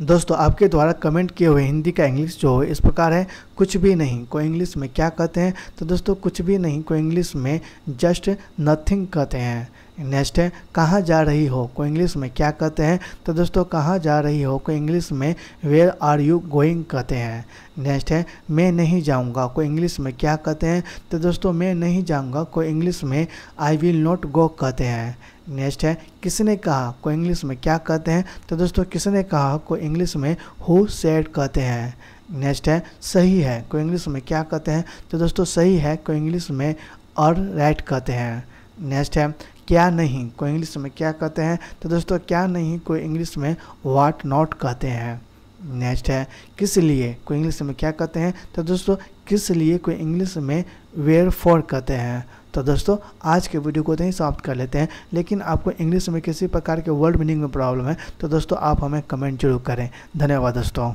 दोस्तों आपके द्वारा कमेंट किए हुए हिंदी का इंग्लिश जो है इस प्रकार है कुछ भी नहीं को इंग्लिश में क्या कहते हैं तो दोस्तों कुछ भी नहीं को इंग्लिश में जस्ट नथिंग कहते हैं नेक्स्ट है कहाँ जा रही हो को इंग्लिश में क्या कहते हैं तो दोस्तों कहाँ जा रही हो को इंग्लिश में वेयर आर यू गोइंग कहते हैं नेक्स्ट है मैं नहीं जाऊँगा को इंग्लिश में क्या कहते हैं तो दोस्तों मैं नहीं जाऊँगा को इंग्लिश में आई विल नॉट गो कहते हैं नेक्स्ट है किसने कहा को इंग्लिश में क्या कहते हैं तो दोस्तों किसने कहा को इंग्लिश में हु सेड कहते हैं नेक्स्ट है सही है को इंग्लिश में क्या कहते हैं तो दोस्तों सही है को इंग्लिश में और राइट कहते हैं नेक्स्ट है क्या नहीं को इंग्लिश में क्या कहते हैं तो दोस्तों क्या नहीं को इंग्लिश में वाट नॉट कहते हैं नेक्स्ट है किस लिए को इंग्लिश में क्या कहते हैं तो दोस्तों किस लिए को इंग्लिश में वेयर फॉर कहते हैं तो दोस्तों आज के वीडियो को तो ही समाप्त कर लेते हैं लेकिन आपको इंग्लिश में किसी प्रकार के वर्ड मीनिंग में प्रॉब्लम है तो दोस्तों आप हमें कमेंट जरूर करें धन्यवाद दोस्तों